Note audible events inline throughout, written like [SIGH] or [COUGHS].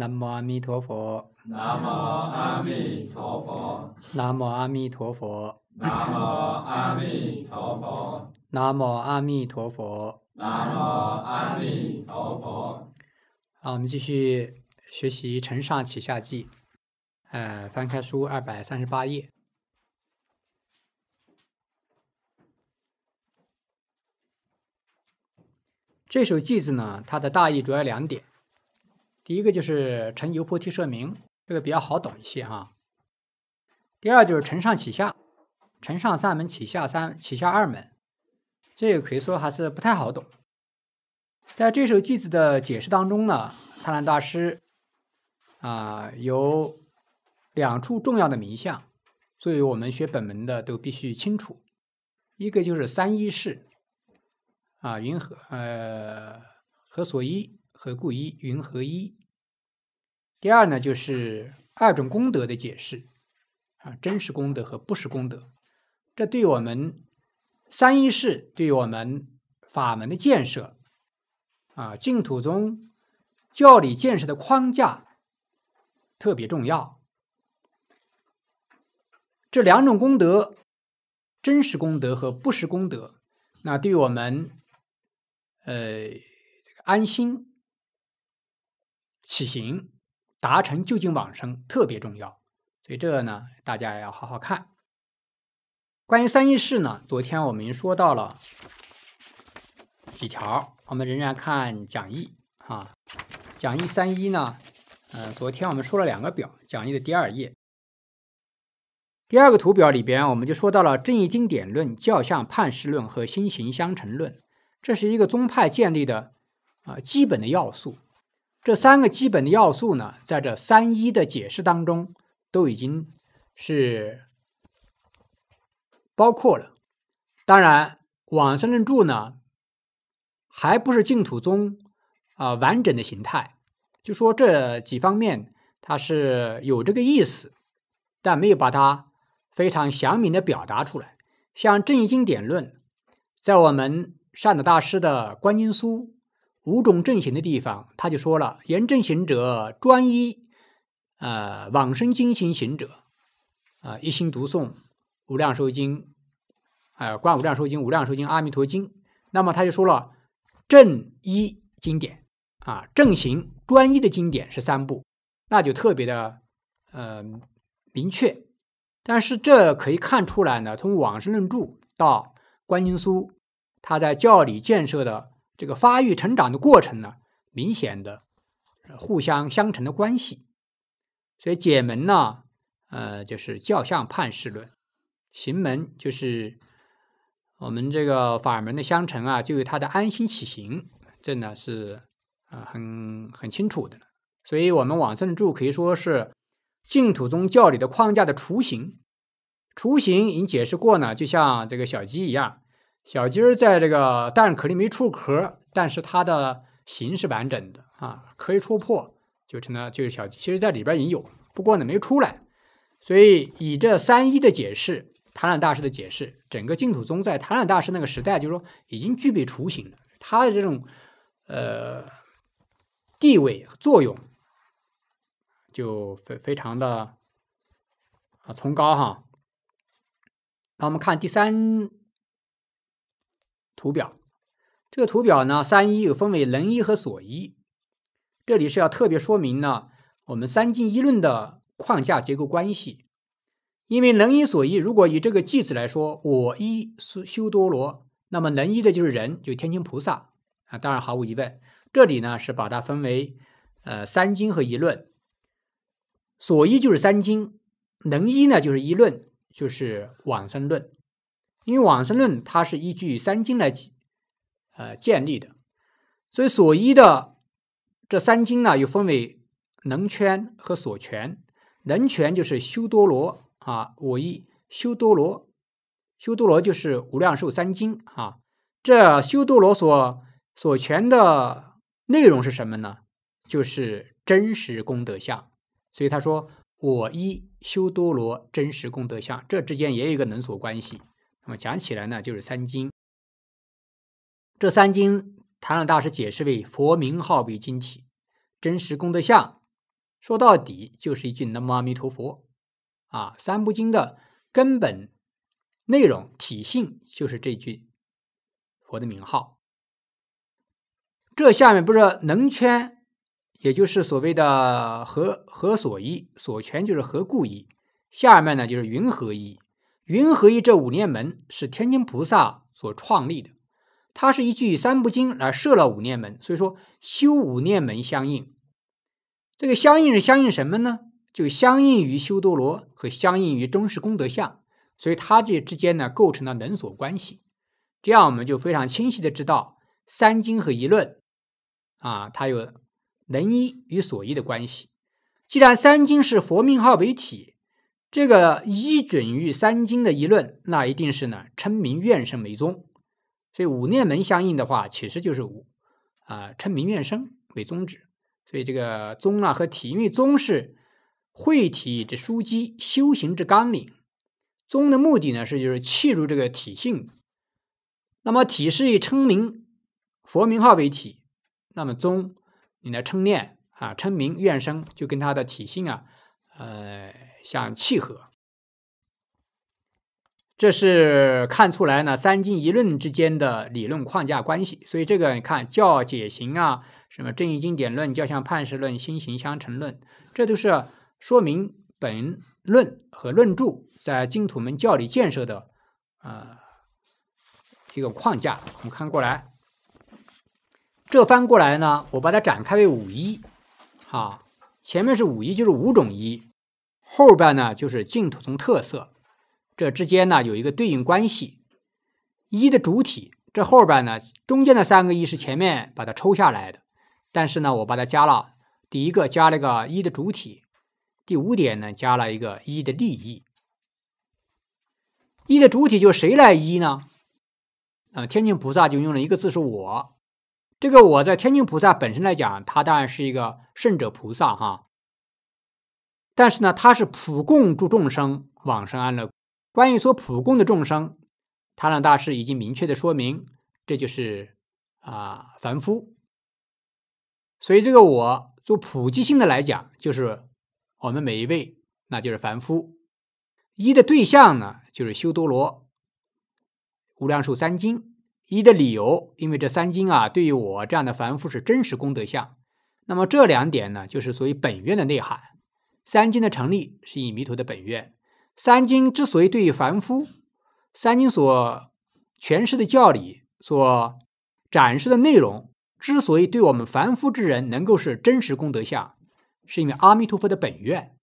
南无阿弥陀佛。南无阿弥陀佛。南无阿弥陀佛。南无阿弥陀佛。南无阿弥陀佛。南无阿弥陀佛。好，我们继续学习《承上启下记》。呃，翻开书二百三十八页。这首偈子呢，它的大意主要两点。第一个就是乘游泼剃舍名，这个比较好懂一些哈。第二就是承上启下，承上三门启下三启下二门，这个可以说还是不太好懂。在这首句子的解释当中呢，太兰大师啊有两处重要的名相，所以我们学本门的都必须清楚。一个就是三一式，啊云何呃何所依何故依云何依。第二呢，就是二种功德的解释，啊，真实功德和不实功德，这对我们三一式，对我们法门的建设，啊，净土宗教理建设的框架特别重要。这两种功德，真实功德和不实功德，那对我们呃安心起行。达成就近往生特别重要，所以这个呢，大家要好好看。关于三一式呢，昨天我们说到了几条，我们仍然看讲义啊。讲义三一呢，呃，昨天我们说了两个表，讲义的第二页，第二个图表里边，我们就说到了正义经典论、教相判事论和心行相成论，这是一个宗派建立的啊基本的要素。这三个基本的要素呢，在这三一的解释当中，都已经是包括了。当然，往生论著呢，还不是净土宗啊完整的形态。就说这几方面，它是有这个意思，但没有把它非常详明的表达出来。像《正义经典论》，在我们善导大师的《观经书》五种阵行的地方，他就说了：言正行者专一，呃，往生经行行者，啊，一心读诵无量寿经，啊，观无量寿经、无量寿经、阿弥陀经。那么他就说了，正一经典啊，正行专一的经典是三部，那就特别的呃明确。但是这可以看出来呢，从往生论注到观经书》，他在教理建设的。这个发育成长的过程呢，明显的互相相成的关系，所以解门呢，呃，就是教相判事论；行门就是我们这个法门的相成啊，就有它的安心起行，这呢是啊很很清楚的。所以，我们往生注可以说是净土宗教理的框架的雏形。雏形已经解释过呢，就像这个小鸡一样。小鸡儿在这个蛋肯定没出壳，但是它的形是完整的啊，可以戳破就成了就是小鸡。其实，在里边也有，不过呢没出来。所以以这三一的解释，昙鸾大师的解释，整个净土宗在昙鸾大师那个时代，就是说已经具备雏形了。他的这种呃地位和作用就非非常的啊崇高哈。那我们看第三。图表，这个图表呢，三一又分为能一和所一。这里是要特别说明呢，我们三经一论的框架结构关系。因为能一、所一，如果以这个句子来说，我一修修多罗，那么能一的就是人，就天津菩萨啊，当然毫无疑问。这里呢是把它分为呃三经和一论，所一就是三经，能一呢就是一论，就是往生论。因为往生论它是依据三经来，呃建立的，所以所依的这三经呢又分为能圈和所圈。能圈就是修多罗啊，我依修多罗，修多罗就是无量寿三经啊。这修多罗所所圈的内容是什么呢？就是真实功德相。所以他说我依修多罗真实功德相，这之间也有一个能所关系。那么讲起来呢，就是三经。这三经，倓老大师解释为佛名号为经体，真实功德相。说到底就是一句“南无阿弥陀佛”啊。三部经的根本内容体性就是这句佛的名号。这下面不是能圈，也就是所谓的“何何所依”？所圈就是何故依？下面呢就是云何依？云何一这五念门是天津菩萨所创立的，他是依据三部经来设了五念门，所以说修五念门相应，这个相应是相应什么呢？就相应于修多罗和相应于中式功德相，所以它这之间呢构成了能所关系，这样我们就非常清晰的知道三经和一论啊，它有能一与所依的关系。既然三经是佛名号为体。这个一准于三经的议论，那一定是呢，称名怨声为宗，所以五念门相应的话，其实就是五啊，称名怨声为宗旨。所以这个宗啊和体，因为宗是会体之枢机，修行之纲领。宗的目的呢是就是契入这个体性。那么体是以称名佛名号为体，那么宗你来称念啊，称名怨声就跟它的体性啊，呃。想契合，这是看出来呢。三经一论之间的理论框架关系，所以这个你看教解行啊，什么正义经典论、教相判事论、心行相成论，这都是说明本论和论著在净土门教里建设的啊一个框架。我们看过来，这翻过来呢，我把它展开为五一，哈，前面是五一，就是五种一，后边呢就是净土宗特色，这之间呢有一个对应关系。一的主体，这后边呢中间的三个一，是前面把它抽下来的，但是呢我把它加了，第一个加了个一的主体，第五点呢加了一个一的利益。一的主体就谁来一呢？啊，天净菩萨就用了一个字是我，这个我在天净菩萨本身来讲，他当然是一个圣者菩萨哈。但是呢，他是普供诸众生往生安乐。关于说普供的众生，他让大师已经明确的说明，这就是啊凡夫。所以这个我做普及性的来讲，就是我们每一位，那就是凡夫。一的对象呢，就是修多罗、无量寿三经。一的理由，因为这三经啊，对于我这样的凡夫是真实功德相。那么这两点呢，就是所谓本愿的内涵。三经的成立是以弥陀的本愿。三经之所以对凡夫，三经所诠释的教理所展示的内容，之所以对我们凡夫之人能够是真实功德相，是因为阿弥陀佛的本愿。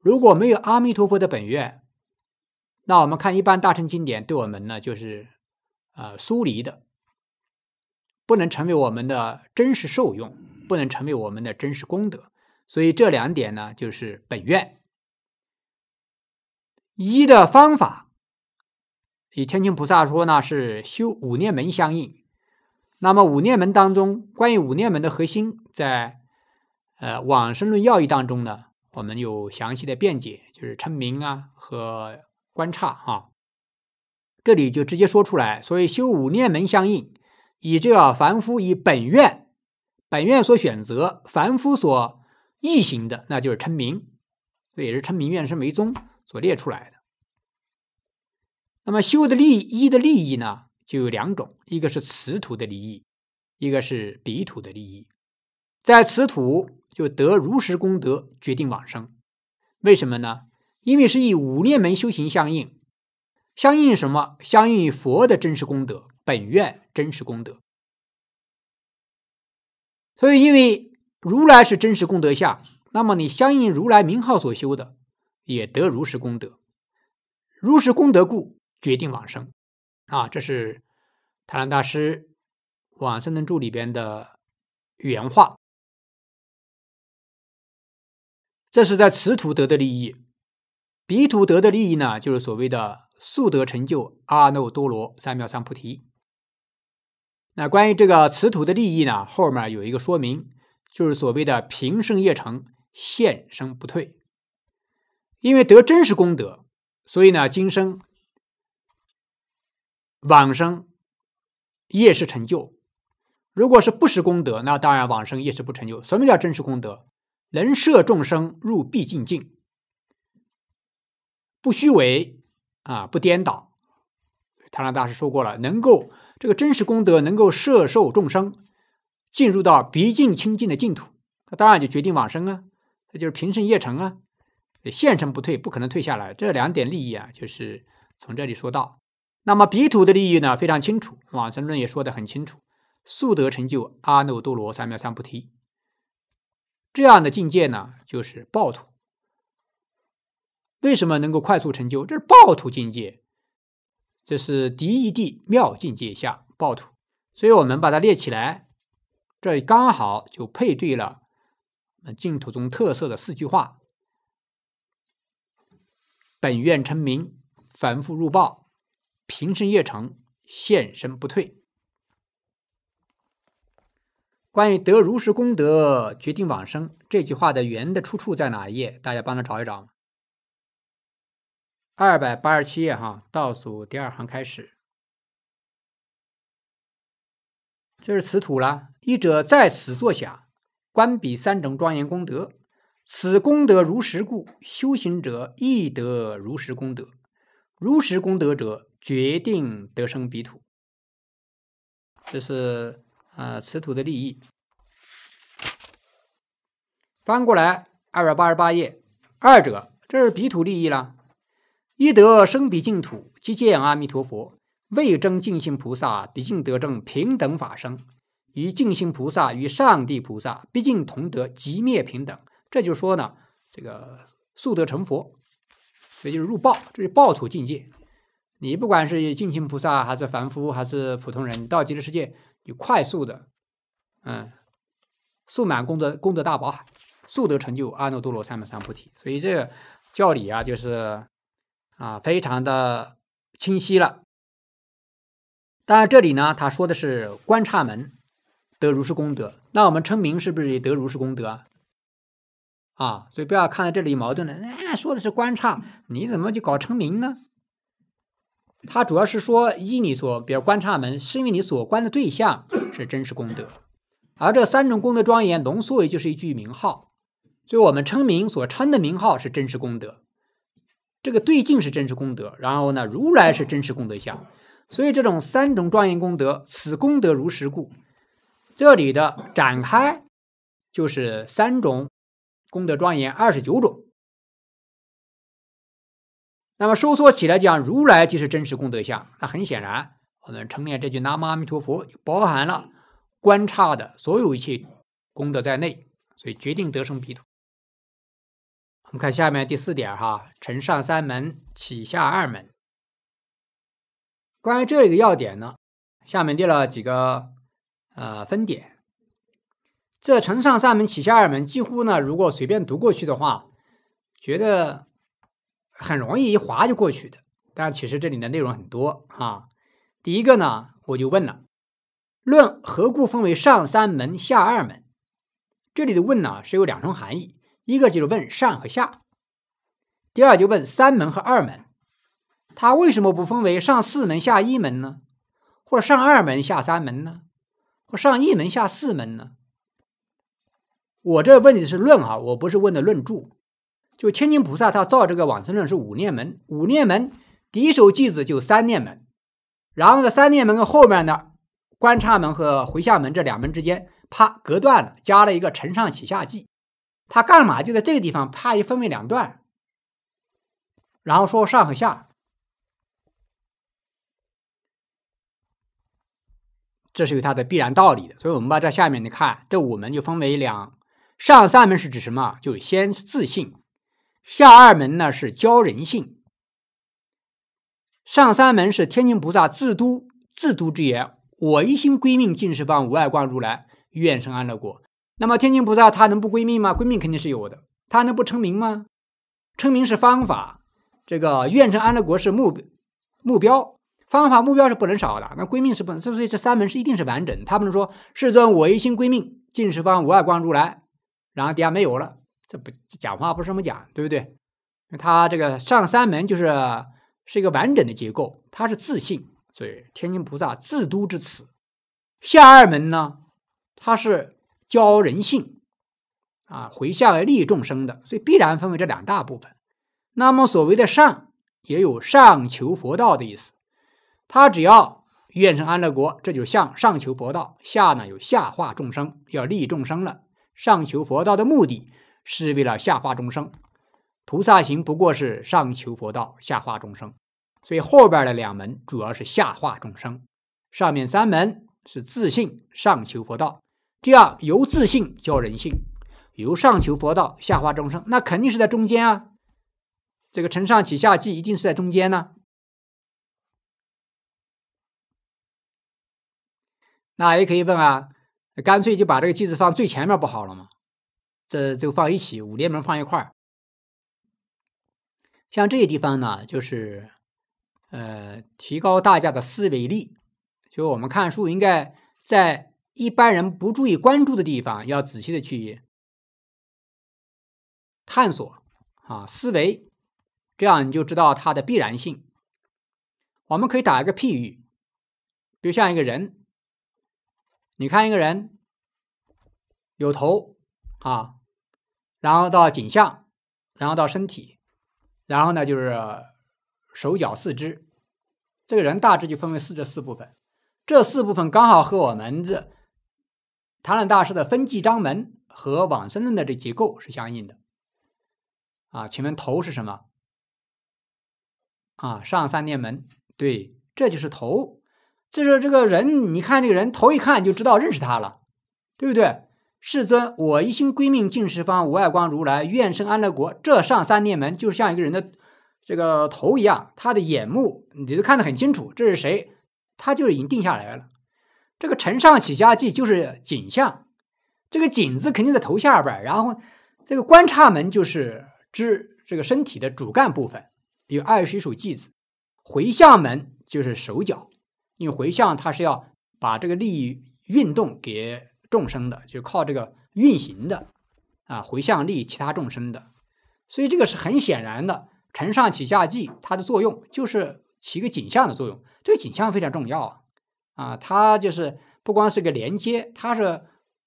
如果没有阿弥陀佛的本愿，那我们看一般大乘经典对我们呢，就是啊疏离的，不能成为我们的真实受用，不能成为我们的真实功德。所以这两点呢，就是本愿。一的方法。以天亲菩萨说呢，是修五念门相应。那么五念门当中，关于五念门的核心，在呃《往生论要义》当中呢，我们有详细的辩解，就是称名啊和观察哈。这里就直接说出来。所以修五念门相应，以这个凡夫以本愿，本愿所选择，凡夫所。异形的，那就是称名，以也是称名愿生为宗所列出来的。那么修的利益，一的利益呢，就有两种，一个是此土的利益，一个是彼土的利益。在此土就得如实功德决定往生，为什么呢？因为是以五念门修行相应，相应什么？相应于佛的真实功德，本愿真实功德。所以因为。如来是真实功德相，那么你相应如来名号所修的，也得如实功德。如实功德故，决定往生。啊，这是太上大师《往生论注》里边的原话。这是在此土得的利益，彼土得的利益呢，就是所谓的速得成就阿耨多罗三藐三菩提。那关于这个此土的利益呢，后面有一个说明。就是所谓的平生业成，现生不退，因为得真实功德，所以呢，今生、往生、业是成就。如果是不识功德，那当然往生业是不成就。什么叫真实功德？能摄众生入必竟境，不虚伪啊，不颠倒。唐长大师说过了，能够这个真实功德，能够摄受众生。进入到鼻净清净的净土，他当然就决定往生啊，那就是平生业成啊，现成不退，不可能退下来。这两点利益啊，就是从这里说到。那么彼土的利益呢，非常清楚，往生论也说得很清楚，速得成就阿耨多罗三藐三菩提。这样的境界呢，就是暴土。为什么能够快速成就？这是暴土境界，这是第一地妙境界下暴土。所以我们把它列起来。这刚好就配对了净土宗特色的四句话：本愿成名，反复入报，平生业成，现身不退。关于得如实功德决定往生这句话的原的出处在哪一页？大家帮他找一找，二百八十七页哈，倒数第二行开始。这是此土了。一者在此坐下，观彼三种庄严功德，此功德如实故，修行者亦得如实功德。如实功德者，决定得生彼土。这是啊，此土的利益。翻过来二百八十八页，二者这是彼土利益了。一得生彼净土，即见阿弥陀佛。为征净心菩萨，毕竟得证平等法身；与净心菩萨与上帝菩萨，毕竟同得即灭平等。这就说呢，这个速得成佛，所以就是入报，这是报土境界。你不管是净心菩萨，还是凡夫，还是普通人，到极乐世界你快速的，嗯，速满功德功德大宝海，速得成就阿耨多罗三藐三菩提。所以这个教理啊，就是啊，非常的清晰了。当然，这里呢，他说的是观察门得如是功德。那我们称名是不是也得如是功德啊？所以不要看到这里矛盾了。那说的是观察，你怎么就搞称名呢？他主要是说依你所，比如观察门，是因为你所观的对象 [COUGHS] 是真实功德。而这三种功德庄严浓缩为就是一句名号。所以我们称名所称的名号是真实功德，这个对境是真实功德。然后呢，如来是真实功德相。所以，这种三种庄严功德，此功德如实故。这里的展开就是三种功德庄严二十九种。那么收缩起来讲，如来即是真实功德相。那很显然，我们称念这句南无阿弥陀佛，包含了观察的所有一切功德在内，所以决定得生彼土。我们看下面第四点哈，承上三门，起下二门。关于这个要点呢，下面列了几个呃分点。这“承上三门，启下二门”，几乎呢，如果随便读过去的话，觉得很容易一划就过去的。但其实这里的内容很多啊。第一个呢，我就问了：“论何故分为上三门、下二门？”这里的问呢，是有两重含义：一个就是问上和下；第二就问三门和二门。他为什么不分为上四门下一门呢？或者上二门下三门呢？或上一门下四门呢？我这问的是论啊，我不是问的论著。就天津菩萨他造这个往生论是五念门，五念门第一手继子就三念门，然后呢三念门跟后面的观察门和回向门这两门之间，啪隔断了，加了一个承上启下记。他干嘛就在这个地方啪一分为两段，然后说上和下。这是有它的必然道理的，所以，我们把这下面你看，这五门就分为两，上三门是指什么？就是先自性，下二门呢是教人性。上三门是天津菩萨自都自都之言，我一心归命尽是方无外观如来，愿生安乐国。那么，天津菩萨他能不归命吗？归命肯定是有的，他能不成名吗？成名是方法，这个愿生安乐国是目目标。方法目标是不能少的，那归命是不能，所以这三门是一定是完整。他不能说世尊，我一心归命尽十方无二光如来，然后底下没有了，这不讲话不是这么讲，对不对？他这个上三门就是是一个完整的结构，它是自信，所以天津菩萨自都之词。下二门呢，它是教人性啊，回向利众生的，所以必然分为这两大部分。那么所谓的上，也有上求佛道的意思。他只要愿生安乐国，这就向上求佛道，下呢有下化众生，要利众生了。上求佛道的目的是为了下化众生，菩萨行不过是上求佛道，下化众生。所以后边的两门主要是下化众生，上面三门是自信上求佛道。第二，由自信教人性，由上求佛道下化众生，那肯定是在中间啊。这个承上启下，即一定是在中间呢。那也可以问啊，干脆就把这个句子放最前面不好了吗？这就放一起，五联门放一块儿。像这些地方呢，就是，呃，提高大家的思维力。就我们看书，应该在一般人不注意关注的地方，要仔细的去探索啊，思维，这样你就知道它的必然性。我们可以打一个譬喻，比如像一个人。你看一个人，有头啊，然后到颈项，然后到身体，然后呢就是手脚四肢。这个人大致就分为四这四部分，这四部分刚好和我们这《坛论》大师的分迹章门和《往生论》的这结构是相应的。啊，请问头是什么？啊，上三念门，对，这就是头。就是这个人，你看这个人头一看就知道认识他了，对不对？世尊，我一心归命尽十方无碍光如来，愿生安乐国。这上三念门就像一个人的这个头一样，他的眼目你都看得很清楚，这是谁？他就是已经定下来了。这个承上启下记就是景象，这个景字肯定在头下边。然后这个观察门就是知这个身体的主干部分，有二十一手计子。回向门就是手脚。因为回向它是要把这个利益运动给众生的，就靠这个运行的啊，回向利益其他众生的，所以这个是很显然的。承上启下记，它的作用就是起个景象的作用，这个景象非常重要啊，啊，它就是不光是个连接，它是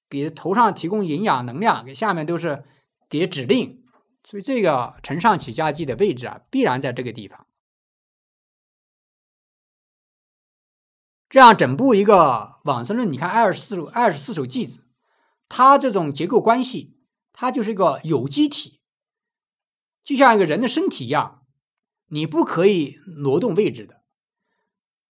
给头上提供营养能量，给下面都是给指令，所以这个承上启下记的位置啊，必然在这个地方。这样整部一个往生论，你看二十四二十四首偈子，它这种结构关系，它就是一个有机体，就像一个人的身体一样，你不可以挪动位置的。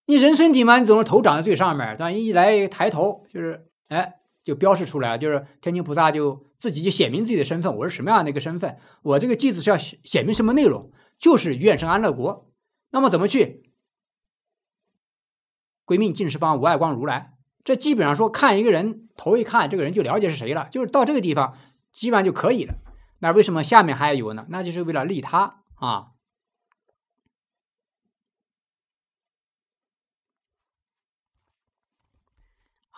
你人身体嘛，你总是头长在最上面，但一来抬头就是，哎，就标示出来，就是天津菩萨就自己就写明自己的身份，我是什么样的一个身份，我这个偈子是要写明什么内容，就是愿生安乐国。那么怎么去？“归命尽十方无碍光如来”，这基本上说，看一个人头一看，这个人就了解是谁了。就是到这个地方，基本上就可以了。那为什么下面还有呢？那就是为了利他啊。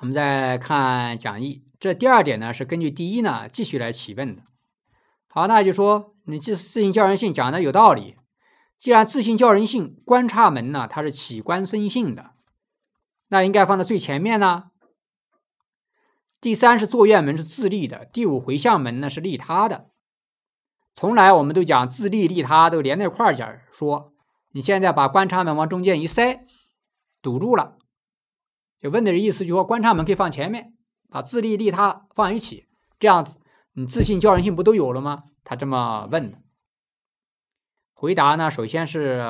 我们再看讲义，这第二点呢，是根据第一呢继续来提问的。好，那就说你“自自信教人性”讲的有道理。既然自信教人性，关差门呢，它是起观生性的。那应该放在最前面呢。第三是坐院门是自立的，第五回向门呢是利他的。从来我们都讲自利利他都连在一块儿讲说。你现在把观察门往中间一塞，堵住了。就问的意思就说观察门可以放前面，把自立利他放一起，这样子你自信教人性不都有了吗？他这么问的。回答呢，首先是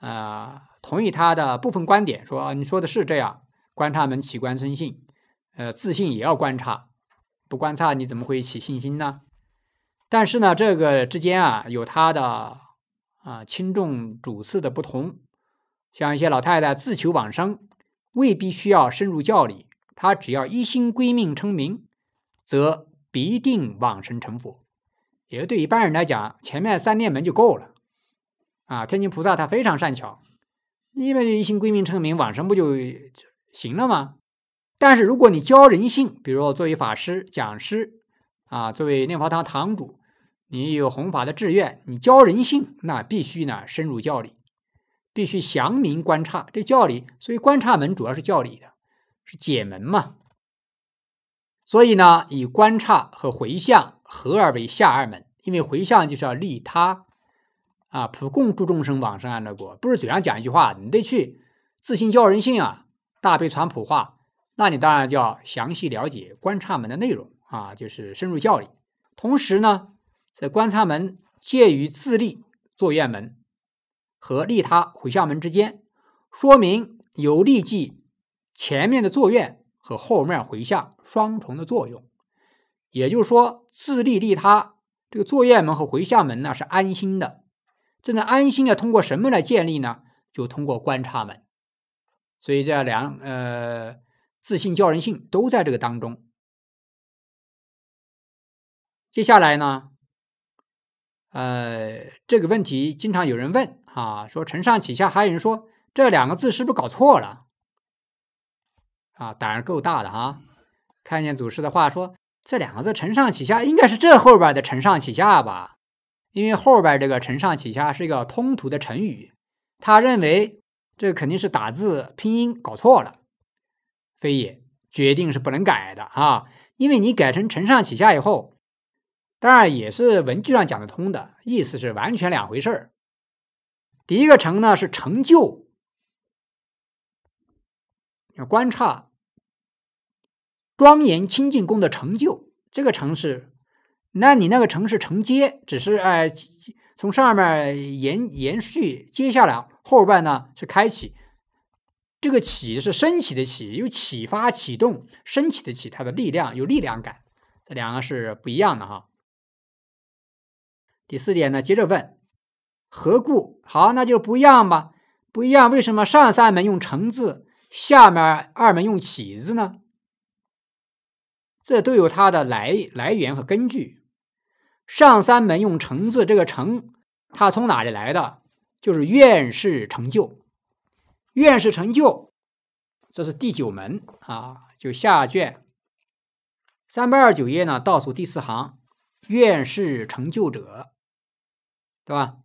啊。同意他的部分观点，说你说的是这样，观察门起观身性，呃，自信也要观察，不观察你怎么会起信心呢？但是呢，这个之间啊，有他的啊轻重主次的不同。像一些老太太自求往生，未必需要深入教理，她只要一心归命称名，则必定往生成佛。也就对一般人来讲，前面三念门就够了。啊，天津菩萨他非常善巧。因为一心归命成名，往上不就行了吗？但是如果你教人性，比如作为法师、讲师啊，作为念佛堂堂主，你有弘法的志愿，你教人性，那必须呢深入教理，必须详明观察这教理。所以观察门主要是教理的，是解门嘛。所以呢，以观察和回向合而为下二门，因为回向就是要利他。啊，普供诸众生往生安乐国，不是嘴上讲一句话，你得去自信教人性啊，大悲传普化，那你当然就要详细了解观察门的内容啊，就是深入教理。同时呢，在观察门介于自利坐愿门和利他回向门之间，说明有利济前面的坐愿和后面回向双重的作用，也就是说自利利他这个坐愿门和回向门呢是安心的。正在安心的通过什么来建立呢？就通过观察门。所以这两呃，自信教人性都在这个当中。接下来呢，呃，这个问题经常有人问啊，说“承上启下”，还有人说这两个字是不是搞错了？啊，胆儿够大的啊！看见祖师的话说这两个字“承上启下”，应该是这后边的“承上启下”吧？因为后边这个承上启下是一个通途的成语，他认为这肯定是打字拼音搞错了，非也，决定是不能改的啊！因为你改成承上启下以后，当然也是文句上讲得通的，意思是完全两回事儿。第一个成呢是成就，要观察庄严清净宫的成就这个城市。那你那个“承”是承接，只是呃从上面延延续接下来，后半呢是开启。这个“启”是升起的“启”，有启发、启动、升起的“启”，它的力量有力量感，这两个是不一样的哈。第四点呢，接着问：何故？好，那就不一样吧？不一样，为什么上三门用“承”字，下面二门用“启”字呢？这都有它的来来源和根据。上三门用成字，这个成，它从哪里来的？就是院士成就，院士成就，这是第九门啊，就下卷三百二九页呢，倒数第四行，院士成就者，对吧？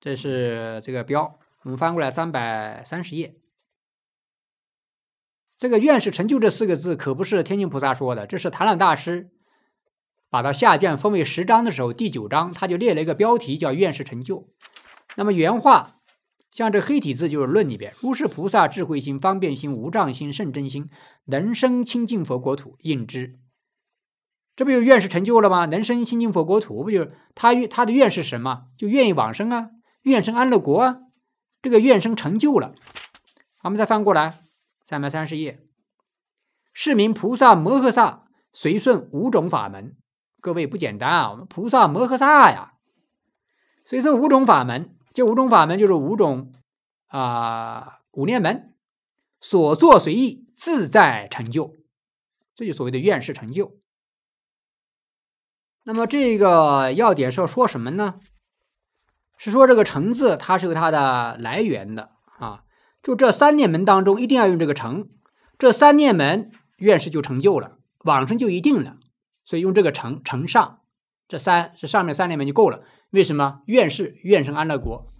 这是这个标，我们翻过来三百三十页，这个院士成就这四个字可不是天津菩萨说的，这是倓朗大师。把它下卷分为十章的时候，第九章他就列了一个标题叫“愿士成就”。那么原话像这黑体字就是论里边：如是菩萨智慧心、方便心、无障心、甚真心，能生清净佛国土，应之。这不是愿是成就了吗？能生清净佛国土，不就是他他的愿是什么？就愿意往生啊，愿生安乐国啊。这个愿生成就了。我们再翻过来，三百三十页，是名菩萨摩诃萨随顺五种法门。各位不简单啊，我们菩萨摩诃萨呀，所以说五种法门，这五种法门就是五种啊五念门，所作随意自在成就，这就所谓的愿士成就。那么这个要点是要说什么呢？是说这个成字它是有它的来源的啊，就这三念门当中一定要用这个成，这三念门愿士就成就了，往生就一定了。所以用这个乘乘上，这三是上面三联面就够了。为什么愿是愿生安乐国？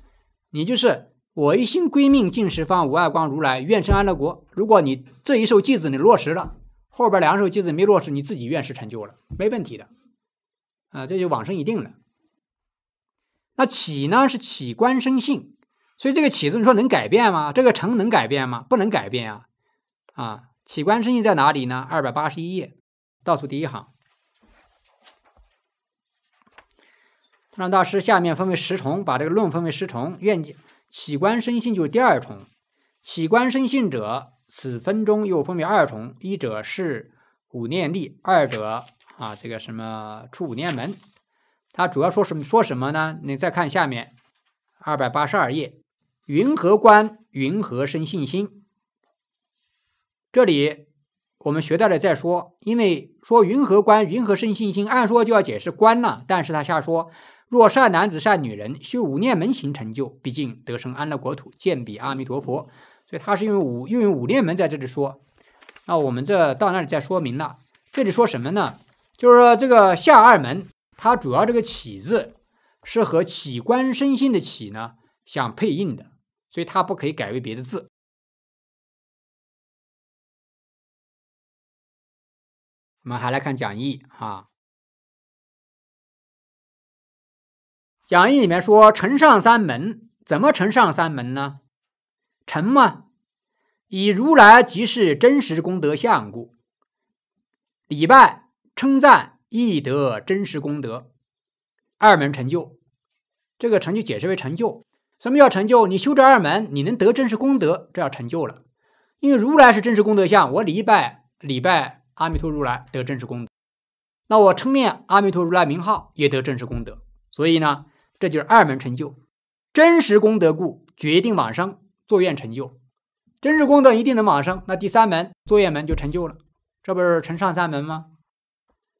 你就是我一心归命尽十方无碍光如来，愿生安乐国。如果你这一首偈子你落实了，后边两首偈子没落实，你自己愿是成就了，没问题的。啊，这就往生一定了。那起呢是起观生性，所以这个起字你说能改变吗？这个成能改变吗？不能改变啊！啊，起观生性在哪里呢？二百八十一页倒数第一行。上大师下面分为十重，把这个论分为十重。愿起观生性就是第二重，起观生性者，此分钟又分为二重：一者是五念力，二者啊这个什么出五念门。他主要说什么？说什么呢？你再看下面二百八十二页，云何观？云何生信心？这里我们学到了再说，因为说云何观？云何生信心？按说就要解释观了，但是他瞎说。若善男子、善女人修五念门行成就，毕竟得生安乐国土，见彼阿弥陀佛。所以他是用五，用五念门在这里说。那我们这到那里再说明了。这里说什么呢？就是说这个下二门，它主要这个“起”字是和“起观身心”的“起”呢相配应的，所以它不可以改为别的字。我们还来看讲义啊。讲义里面说成上三门，怎么成上三门呢？成嘛，以如来即是真实功德相故。礼拜称赞亦得真实功德。二门成就，这个成就解释为成就。什么叫成就？你修这二门，你能得真实功德，这叫成就了。因为如来是真实功德相，我礼拜礼拜阿弥陀如来得真实功德。那我称念阿弥陀如来名号也得真实功德。所以呢。这就是二门成就，真实功德故决定往生，坐愿成就，真实功德一定能往生，那第三门坐愿门就成就了，这不是成上三门吗？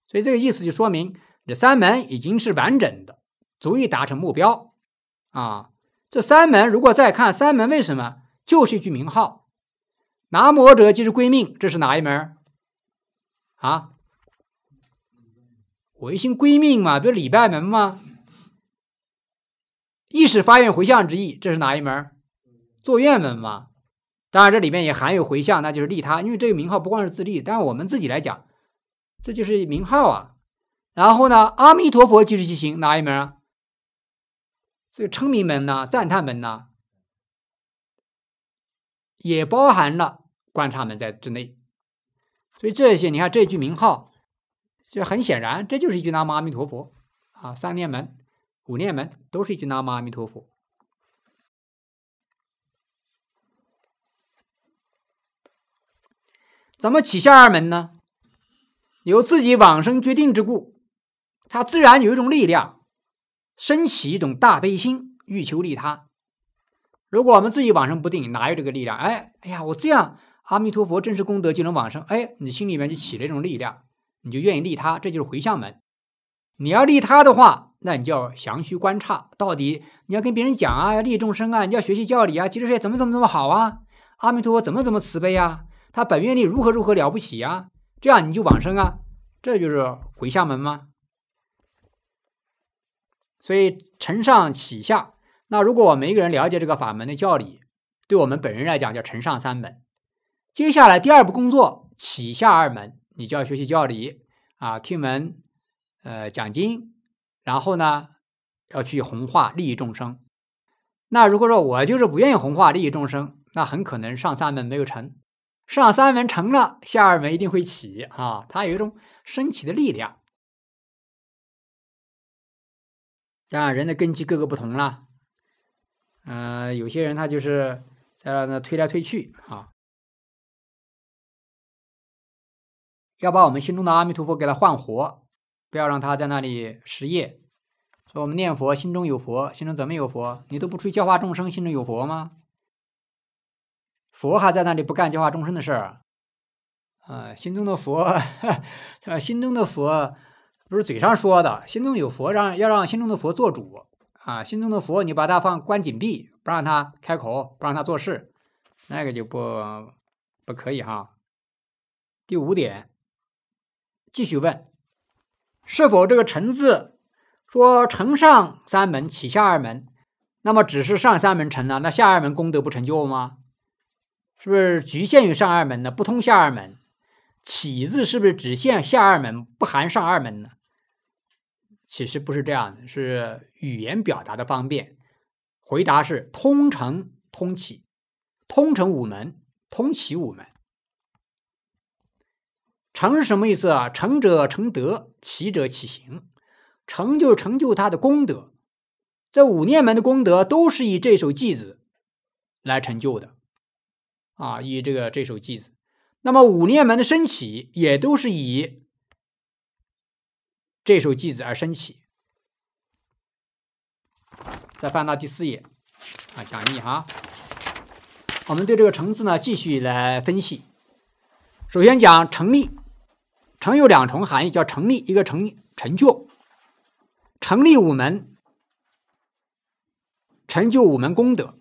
所以这个意思就说明这三门已经是完整的，足以达成目标啊！这三门如果再看三门为什么就是一句名号，拿魔者即是归命，这是哪一门啊？唯心归命嘛，不礼拜门吗？意识发愿回向之意，这是哪一门？坐愿门嘛。当然，这里面也含有回向，那就是利他。因为这个名号不光是自利，但是我们自己来讲，这就是名号啊。然后呢，阿弥陀佛即是其行哪一门？啊？这个称名门呢，赞叹门呢，也包含了观察门在之内。所以这些，你看这句名号，就很显然，这就是一句南无阿弥陀佛啊，三念门。五念门都是一句“南无阿弥陀佛”。怎么起向二门呢？由自己往生决定之故，他自然有一种力量，升起一种大悲心，欲求利他。如果我们自己往生不定，哪有这个力量？哎，哎呀，我这样，阿弥陀佛，真实功德就能往生。哎，你心里面就起了一种力量，你就愿意利他，这就是回向门。你要利他的话。那你就要详需观察，到底你要跟别人讲啊，要利众生啊，你要学习教理啊，极乐世界怎么怎么怎么好啊，阿弥陀佛怎么怎么慈悲啊，他本愿力如何如何了不起啊，这样你就往生啊，这就是回向门吗？所以承上启下。那如果我们一个人了解这个法门的教理，对我们本人来讲叫承上三门。接下来第二步工作启下二门，你就要学习教理啊，听闻呃讲经。然后呢，要去弘化利益众生。那如果说我就是不愿意弘化利益众生，那很可能上三门没有成，上三门成了，下二门一定会起啊，它有一种升起的力量。当然，人的根基各个不同了，嗯，有些人他就是在那推来推去啊，要把我们心中的阿弥陀佛给他换活。不要让他在那里失业。说我们念佛，心中有佛，心中怎么有佛？你都不去教化众生，心中有佛吗？佛还在那里不干教化众生的事儿，啊，心中的佛，[LAUGHS] 呃，心中的佛不是嘴上说的，心中有佛，让要让心中的佛做主啊，心中的佛，你把它放关紧闭，不让它开口，不让它做事，那个就不不可以哈。第五点，继续问。是否这个成字说成上三门起下二门，那么只是上三门成呢？那下二门功德不成就吗？是不是局限于上二门呢？不通下二门？起字是不是只限下二门，不含上二门呢？其实不是这样的，是语言表达的方便。回答是通成通启，通成五门，通启五门。成是什么意思啊？成者成德，起者起行。成就是成就他的功德，在五念门的功德都是以这首偈子来成就的，啊，以这个这首偈子。那么五念门的升起也都是以这首偈子而升起。再翻到第四页，啊，讲义哈。我们对这个成字呢继续来分析。首先讲成立。成有两重含义，叫成立，一个成成就，成立五门，成就五门功德。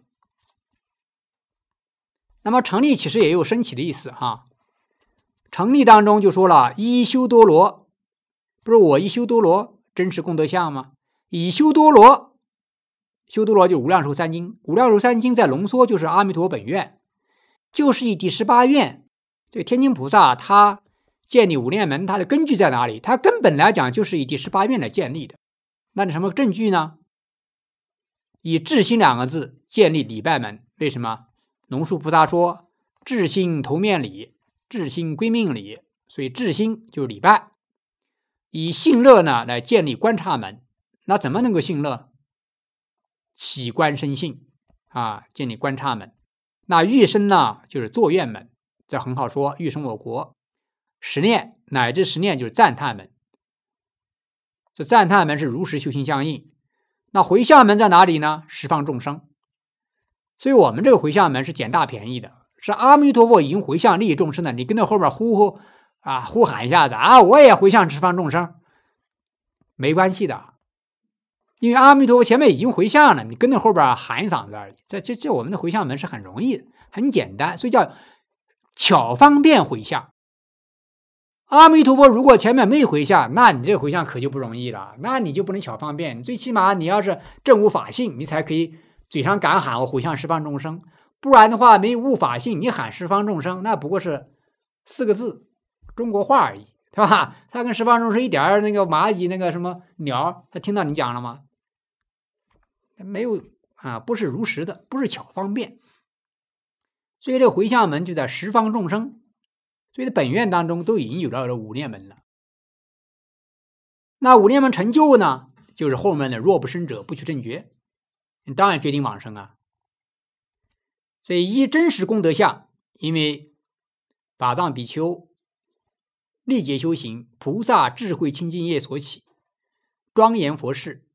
那么成立其实也有升起的意思哈。成立当中就说了，一修多罗，不是我一修多罗真实功德相吗？以修多罗，修多罗就无量寿三经，无量寿三经在浓缩就是阿弥陀本愿，就是以第十八愿，这个天津菩萨他。建立五念门，它的根据在哪里？它根本来讲就是以第十八愿来建立的。那什么证据呢？以智心两个字建立礼拜门。为什么？龙树菩萨说：“智心投面礼，智心归命礼。”所以智心就是礼拜。以信乐呢来建立观察门。那怎么能够信乐？起观生信啊，建立观察门。那欲生呢就是坐愿门，这很好说。欲生我国。十念乃至十念就是赞叹门，这赞叹门是如实修心相应。那回向门在哪里呢？十方众生。所以我们这个回向门是捡大便宜的，是阿弥陀佛已经回向利益众生了，你跟那后面呼呼啊呼喊一下子啊，我也回向十方众生，没关系的，因为阿弥陀佛前面已经回向了，你跟那后边喊一嗓子而已。这这这我们的回向门是很容易、很简单，所以叫巧方便回向。阿弥陀佛，如果前面没回向，那你这回向可就不容易了。那你就不能巧方便，最起码你要是正悟法性，你才可以嘴上敢喊我回向十方众生。不然的话，没有悟法性，你喊十方众生，那不过是四个字中国话而已，对吧？他跟十方众生一点那个蚂蚁那个什么鸟，他听到你讲了吗？没有啊，不是如实的，不是巧方便。所以这个回向门就在十方众生。所以在本院当中都已经有了五念门了。那五念门成就呢，就是后面的若不生者不取正觉，你当然决定往生啊。所以依真实功德相，因为法藏比丘历劫修行，菩萨智慧清净业所起，庄严佛事，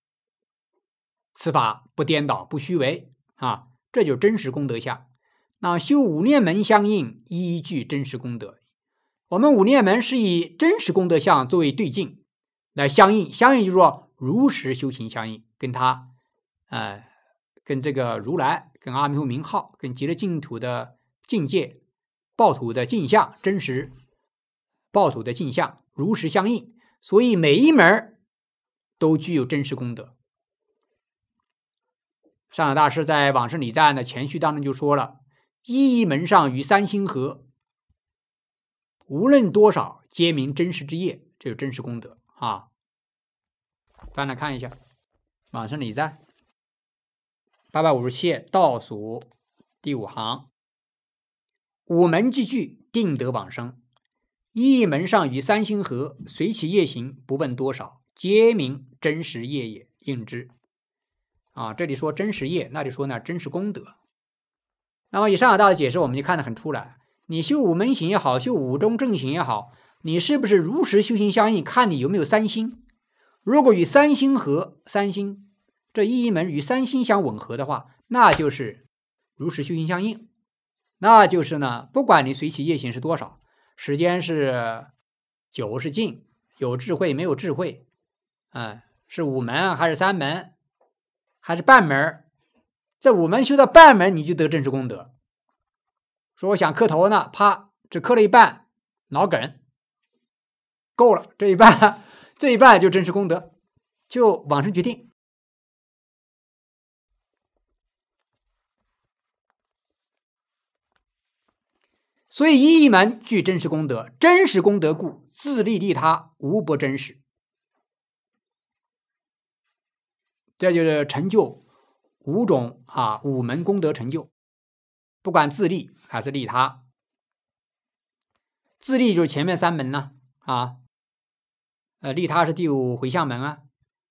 此法不颠倒不虚伪啊，这就是真实功德相。那修五念门相应，依据真实功德。我们五念门是以真实功德相作为对镜，来相应，相应就说如实修行相应，跟他，呃，跟这个如来，跟阿弥陀名号，跟极乐净土的境界，报土的镜像，真实报土的镜像如实相应，所以每一门都具有真实功德。上海大师在《往生礼赞》的前序当中就说了：“一一门上与三星合。”无论多少，皆明真实之业，这有真实功德啊！翻来看一下，往生礼赞八百五十七页倒数第五行，五门俱具，定得往生；一门上与三星合，随其业行，不问多少，皆明真实业也。应之啊！这里说真实业，那里说呢真实功德。那么以上两道的解释，我们就看得很出来。你修五门行也好，修五中正行也好，你是不是如实修行相应？看你有没有三星。如果与三星合，三星这一一门与三星相吻合的话，那就是如实修行相应。那就是呢，不管你随起业行是多少时间是久是近，有智慧没有智慧，哎，是五门还是三门，还是半门？这五门修到半门，你就得正式功德。说我想磕头呢，啪！只磕了一半，脑梗够了。这一半，[LAUGHS] 这一半就真实功德，就往生决定。所以一一门具真实功德，真实功德故，自利利他无不真实。这就是成就五种啊五门功德成就。不管自利还是利他，自利就是前面三门呢，啊，呃，利他是第五回向门啊，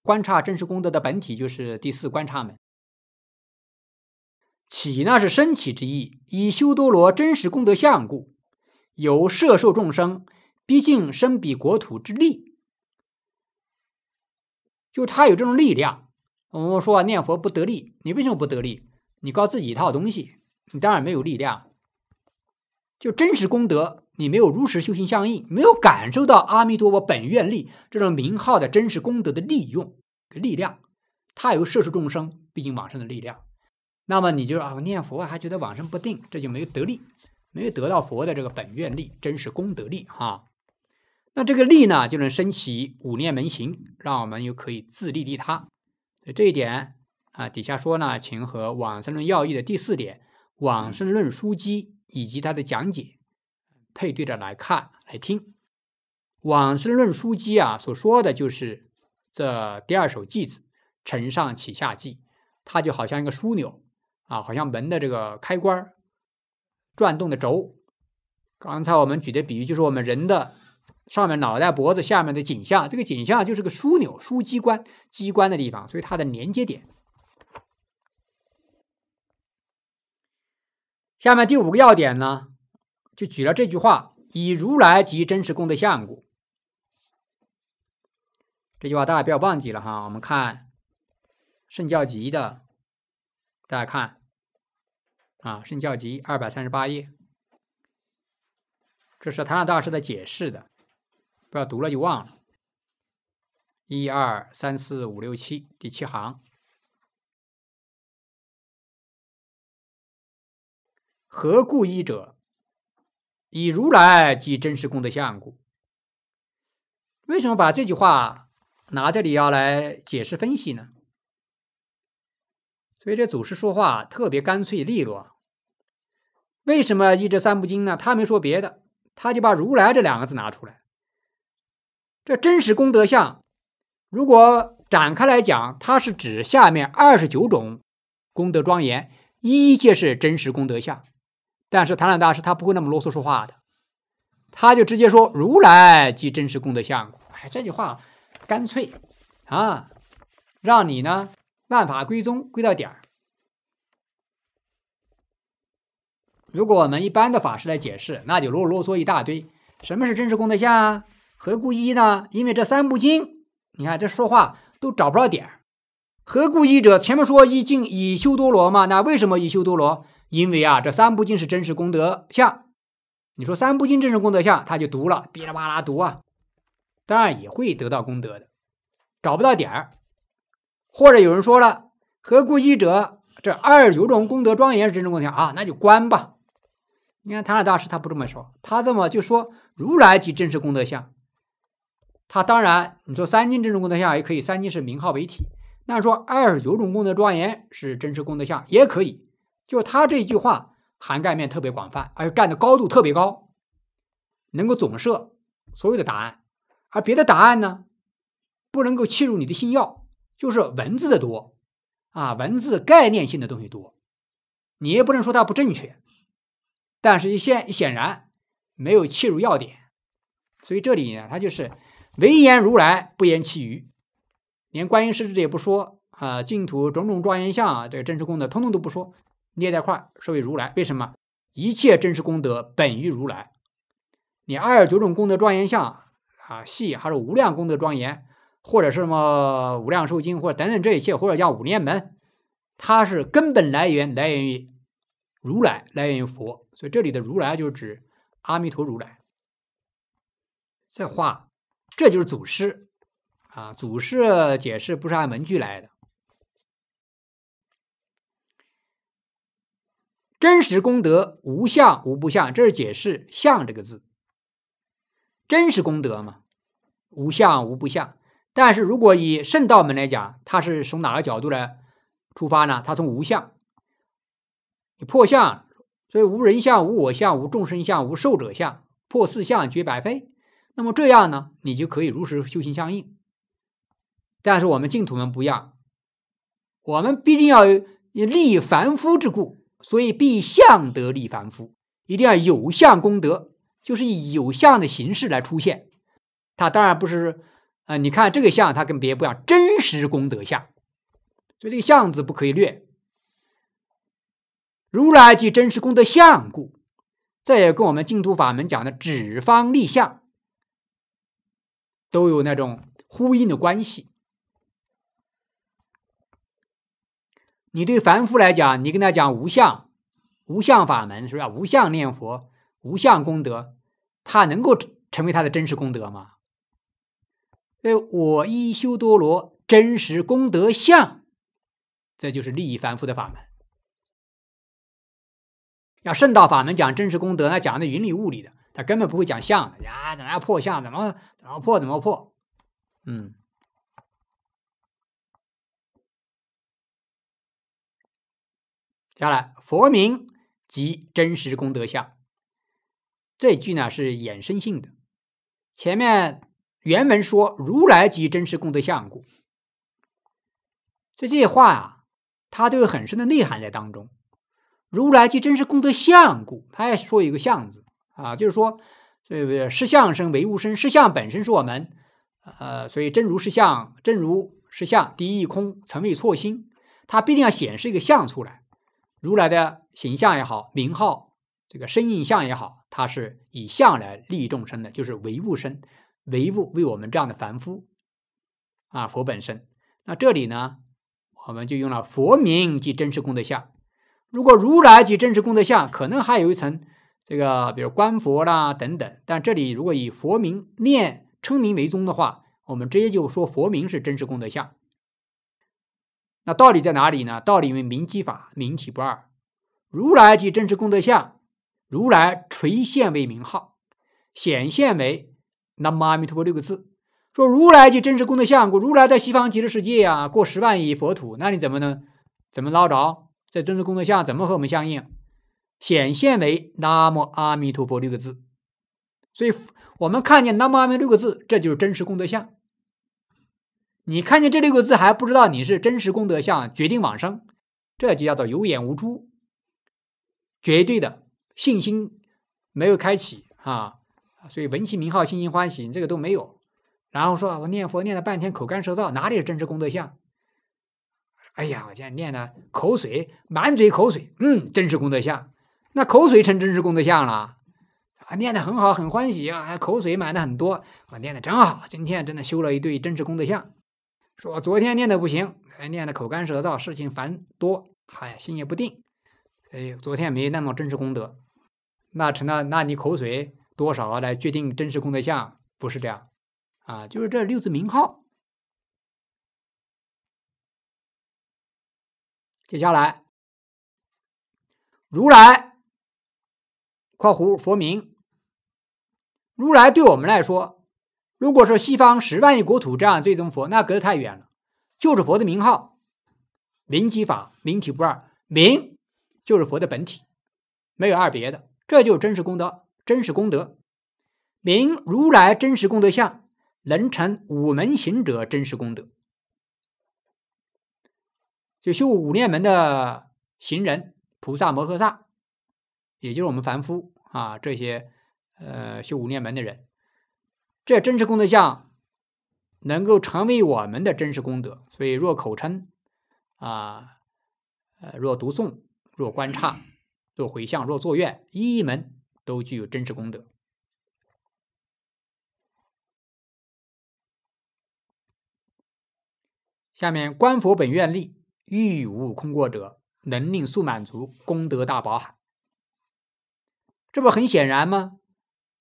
观察真实功德的本体就是第四观察门。起呢是生起之意，以修多罗真实功德相故，有摄受众生，毕竟生彼国土之力，就他有这种力量。我们说念佛不得力，你为什么不得力？你搞自己一套东西。你当然没有力量，就真实功德，你没有如实修行相应，没有感受到阿弥陀佛本愿力这种名号的真实功德的利用的力量，它有摄受众生、毕竟往生的力量。那么你就啊念佛，还觉得往生不定，这就没有得力，没有得到佛的这个本愿力、真实功德力哈。那这个力呢，就能升起五念门行，让我们又可以自利利他。这一点啊，底下说呢，请和《往生论要义》的第四点。《往生论书机》以及它的讲解，配对着来看、来听，《往生论书机》啊，所说的就是这第二首偈子，承上启下偈，它就好像一个枢纽啊，好像门的这个开关，转动的轴。刚才我们举的比喻就是我们人的上面脑袋脖子，下面的颈项，这个颈项就是个枢纽、枢机关、机关的地方，所以它的连接点。下面第五个要点呢，就举了这句话：“以如来及真实功德相故。”这句话大家不要忘记了哈。我们看《圣教集》的，大家看啊，《圣教集》二百三十八页，这是谭老大师的解释的，不要读了就忘了。一二三四五六七，第七行。何故一者以如来即真实功德相故？为什么把这句话拿这里要来解释分析呢？所以这祖师说话特别干脆利落。为什么一这三部经呢？他没说别的，他就把如来这两个字拿出来。这真实功德相，如果展开来讲，它是指下面二十九种功德庄严，一一皆是真实功德相。但是，唐然大师他不会那么啰嗦说话的，他就直接说：“如来即真实功德相。”哎，这句话干脆啊，让你呢万法归宗，归到点儿。如果我们一般的法师来解释，那就啰啰嗦一大堆。什么是真实功德相？啊？何故一呢？因为这三部经，你看这说话都找不着点儿。何故一者？前面说一境以修多罗嘛，那为什么以修多罗？因为啊，这三部经是真实功德相。你说三部经真实功德相，他就读了，哔哩吧啦读啊，当然也会得到功德的。找不到点儿，或者有人说了，何故一者这二十九种功德庄严是真实功德相啊？那就关吧。你看唐老大师他不这么说，他这么就说如来即真实功德相。他当然你说三经真实功德相也可以，三经是名号为体。那说二十九种功德庄严是真实功德相也可以。就是他这一句话涵盖面特别广泛，而且站的高度特别高，能够总摄所有的答案，而别的答案呢，不能够切入你的心要，就是文字的多啊，文字概念性的东西多，你也不能说它不正确，但是显显然没有切入要点，所以这里呢，他就是唯言如来不言其余，连观音示这也不说啊，净土种种庄严相啊，这个真实功德通通都不说。涅槃块说为如来，为什么？一切真实功德本于如来。你二十九种功德庄严相啊，系还是无量功德庄严，或者是什么无量寿经，或者等等这一切，或者叫五念门，它是根本来源，来源于如来，来源于佛。所以这里的如来就是指阿弥陀如来。再画，这就是祖师啊，祖师解释不是按文句来的。真实功德无相无不相，这是解释“相”这个字。真实功德嘛，无相无不相。但是如果以圣道门来讲，它是从哪个角度来出发呢？它从无相，你破相，所以无人相、无我相、无众生相、无受者相，破四相，绝百非。那么这样呢，你就可以如实修行相应。但是我们净土门不一样，我们毕竟要立凡夫之故。所以必相得利凡夫，一定要有相功德，就是以有相的形式来出现。它当然不是啊，你看这个相，它跟别不一样，真实功德相，所以这个相字不可以略。如来即真实功德相故，这也跟我们净土法门讲的止方立相都有那种呼应的关系。你对凡夫来讲，你跟他讲无相、无相法门，是不是无相念佛、无相功德，他能够成为他的真实功德吗？哎，我依修多罗真实功德相，这就是利益凡夫的法门。要圣道法门讲真实功德那讲的云里雾里的，他根本不会讲相的呀，怎么要破相？怎么怎么破？怎么破？嗯。下来，佛名即真实功德相，这句呢是衍生性的。前面原文说“如来即真实功德相故”，所以这些话啊，它都有很深的内涵在当中。“如来即真实功德相故”，他要说一个相字啊，就是说，所以是相生为物生，是相本身是我们，呃，所以真如是相，真如是相，第一空，从未错心，它必定要显示一个相出来。如来的形象也好，名号这个身印象也好，它是以相来利益众生的，就是唯物身，唯物为我们这样的凡夫啊佛本身。那这里呢，我们就用了佛名即真实功德相。如果如来即真实功德相，可能还有一层这个，比如观佛啦等等。但这里如果以佛名念称名为宗的话，我们直接就说佛名是真实功德相。那到底在哪里呢？道理为名即法，名体不二。如来即真实功德相，如来垂现为名号，显现为“南无阿弥陀佛”六个字。说如来即真实功德相，如来在西方极乐世界啊，过十万亿佛土，那你怎么能怎么捞着？这真实功德相怎么和我们相应？显现为“南无阿弥陀佛”六个字。所以我们看见“南无阿弥”六个字，这就是真实功德相。你看见这六个字还不知道你是真实功德相决定往生，这就叫做有眼无珠，绝对的信心没有开启啊，所以闻其名号信心欢喜这个都没有。然后说我念佛念了半天口干舌燥，哪里是真实功德相？哎呀，我现在念的口水满嘴口水，嗯，真实功德相。那口水成真实功德相了啊，念的很好很欢喜啊，口水满的很多，我念的真好，今天真的修了一对真实功德相。说昨天念的不行，还念的口干舌燥，事情繁多，嗨，心也不定，哎，昨天没那么真实功德。那成了？那你口水多少来决定真实功德相？不是这样啊，就是这六字名号。接下来，如来括弧佛名，如来对我们来说。如果说西方十万亿国土这样最终佛，那隔得太远了。就是佛的名号，名即法，名体不二，名就是佛的本体，没有二别的。这就是真实功德，真实功德，名如来真实功德相，能成五门行者真实功德。就修五念门的行人，菩萨摩诃萨，也就是我们凡夫啊，这些呃修五念门的人。这真实功德相，能够成为我们的真实功德。所以，若口称，啊，呃，若读诵，若观察，若回向，若作愿，一门都具有真实功德。下面观佛本愿力，欲无空过者，能令速满足功德大宝海。这不很显然吗？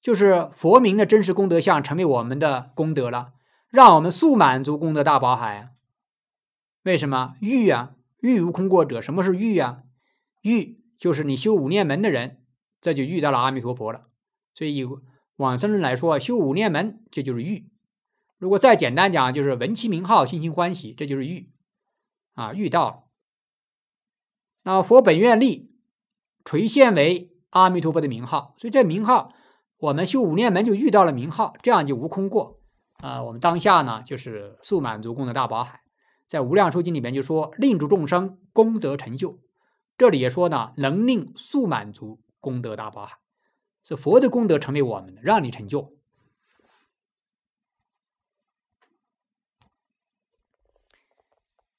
就是佛名的真实功德相，成为我们的功德了，让我们速满足功德大宝海。为什么欲啊？欲无空过者。什么是欲啊？欲就是你修五念门的人，这就遇到了阿弥陀佛了。所以有往生论来说，修五念门，这就是欲；如果再简单讲，就是闻其名号，心心欢喜，这就是欲。啊，遇到了。那佛本愿力垂现为阿弥陀佛的名号，所以这名号。我们修五念门就遇到了名号，这样就无空过。啊，我们当下呢就是速满足功德大宝海，在无量寿经里面就说令诸众生功德成就，这里也说呢能令速满足功德大宝海，是佛的功德成为我们，让你成就。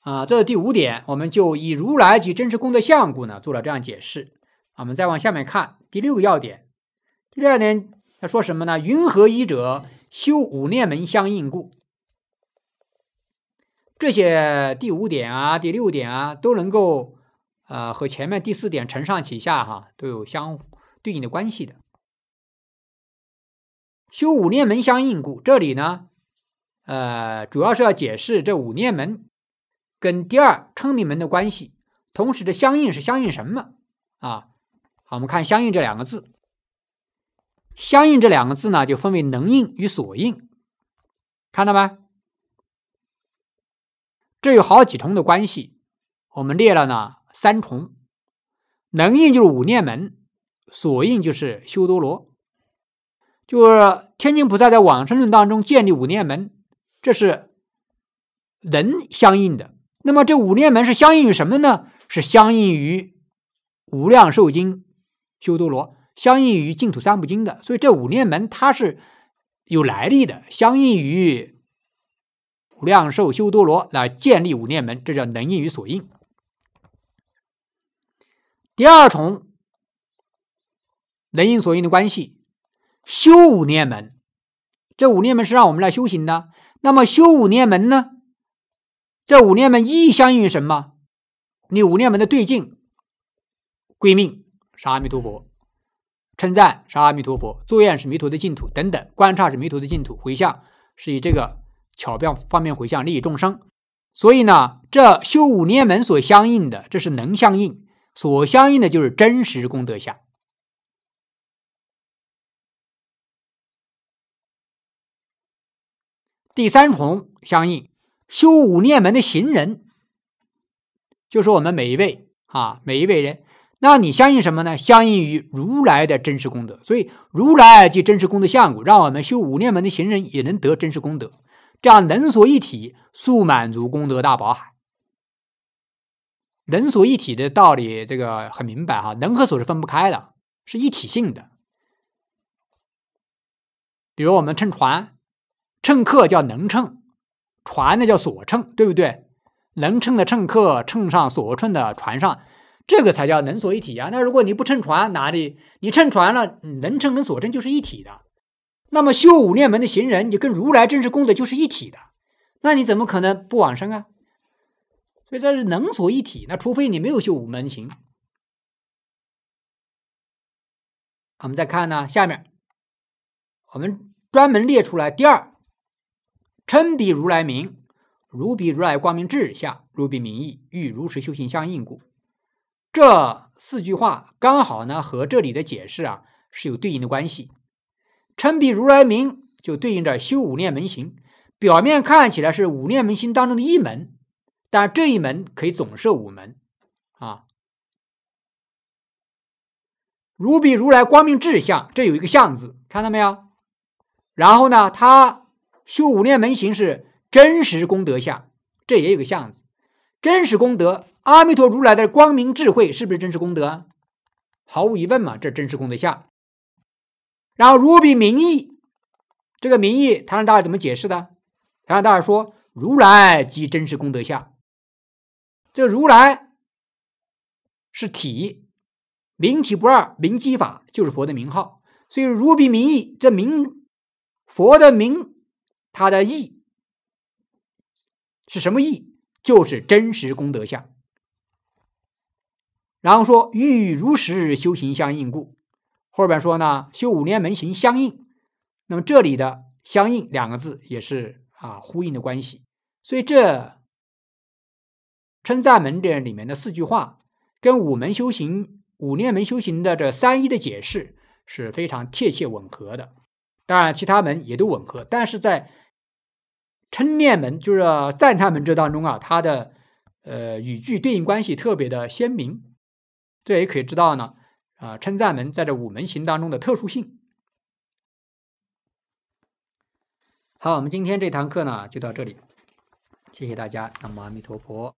啊，这是第五点，我们就以如来及真实功德相故呢做了这样解释。我们再往下面看第六个要点。第二点，他说什么呢？云何一者，修五念门相应故。这些第五点啊、第六点啊，都能够呃和前面第四点承上启下哈，都有相对应的关系的。修五念门相应故，这里呢，呃，主要是要解释这五念门跟第二称名门的关系。同时的相应是相应什么啊？好，我们看“相应”这两个字。相应这两个字呢，就分为能应与所应，看到没？这有好几重的关系，我们列了呢三重，能应就是五念门，所应就是修多罗，就是天津菩萨在往生论当中建立五念门，这是能相应的。那么这五念门是相应于什么呢？是相应于无量寿经修多罗。相应于净土三部经的，所以这五念门它是有来历的。相应于无量寿修多罗来建立五念门，这叫能应与所应。第二重能应所应的关系，修五念门，这五念门是让我们来修行的。那么修五念门呢？这五念门一相应于什么？你五念门的对境，归命是阿弥陀佛。称赞是阿弥陀佛，作愿是弥陀的净土等等，观察是弥陀的净土，回向是以这个巧妙方便回向利益众生。所以呢，这修五念门所相应的，这是能相应；所相应的就是真实功德相。第三重相应，修五念门的行人，就是我们每一位啊，每一位人。那你相信什么呢？相应于如来的真实功德。所以如来即真实功德相故，让我们修五念门的行人也能得真实功德。这样能所一体，速满足功德大宝海。能所一体的道理，这个很明白哈。能和所是分不开的，是一体性的。比如我们乘船，乘客叫能乘，船那叫所乘，对不对？能乘的乘客乘上所乘的船上。这个才叫能所一体啊！那如果你不乘船哪里？你乘船了，能乘能所乘就是一体的。那么修五念门的行人，你跟如来真实供的就是一体的。那你怎么可能不往生啊？所以这是能所一体。那除非你没有修五门行。我们再看呢，下面我们专门列出来第二，称彼如来名，如彼如来光明智下，如彼名义，欲如实修行相应故。这四句话刚好呢，和这里的解释啊是有对应的关系。称比如来名，就对应着修五念门行。表面看起来是五念门行当中的一门，但这一门可以总设五门啊。如比如来光明智相，这有一个相字，看到没有？然后呢，他修五念门行是真实功德相，这也有个相字。真实功德，阿弥陀如来的光明智慧是不是真实功德？毫无疑问嘛，这真实功德下。然后如比名义，这个名义，唐让大家怎么解释的？唐让大家说，如来即真实功德下。这如来是体，名体不二，名即法，就是佛的名号。所以如比名义，这名佛的名，它的义是什么义？就是真实功德相，然后说欲如实修行相应故，后边说呢修五念门行相应，那么这里的相应两个字也是啊呼应的关系，所以这称赞门这里面的四句话跟五门修行、五念门修行的这三一的解释是非常贴切吻合的，当然其他门也都吻合，但是在。称念门就是赞叹门这当中啊，它的呃语句对应关系特别的鲜明，这也可以知道呢啊称赞门在这五门行当中的特殊性。好，我们今天这堂课呢就到这里，谢谢大家，南无阿弥陀佛。